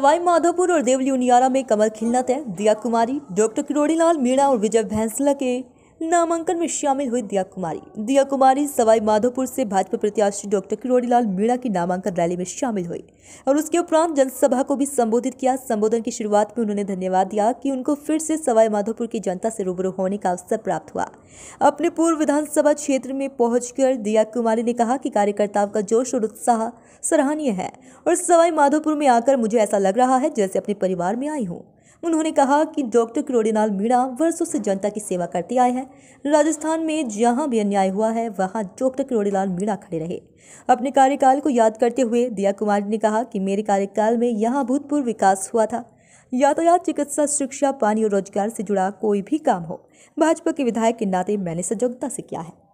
सवाई माधोपुर और देवली उनियारा में कमल खिलना तय दिया कुमारी डॉक्टर किरोड़ीलाल मीणा और विजय भैंसला के नामांकन में शामिल हुई दिया कुमारी दिया कुमारी सवाई माधोपुर से भाजपा प्रत्याशी डॉक्टर किरोड़ीलाल मीणा की नामांकन रैली में शामिल हुई और उसके उपरांत जनसभा को भी संबोधित किया संबोधन की शुरुआत में उन्होंने धन्यवाद दिया कि उनको फिर से सवाई माधोपुर की जनता से रूबरू होने का अवसर प्राप्त हुआ अपने पूर्व विधानसभा क्षेत्र में पहुंचकर दिया कुमारी ने कहा कि कार्यकर्ताओं का जोश और उत्साह सराहनीय है और सवाई माधोपुर में आकर मुझे ऐसा लग रहा है जैसे अपने परिवार में आई हूँ उन्होंने कहा कि डॉक्टर किरोड़ीलाल मीणा वर्षों से जनता की सेवा करते आए हैं राजस्थान में जहां भी अन्याय हुआ है वहां डॉक्टर किरोड़ीलाल मीणा खड़े रहे अपने कार्यकाल को याद करते हुए दिया कुमार ने कहा कि मेरे कार्यकाल में यहाँ अभूतपूर्व विकास हुआ था यातायात चिकित्सा शिक्षा पानी और रोजगार से जुड़ा कोई भी काम हो भाजपा के विधायक के नाते मैंने सजगता से किया है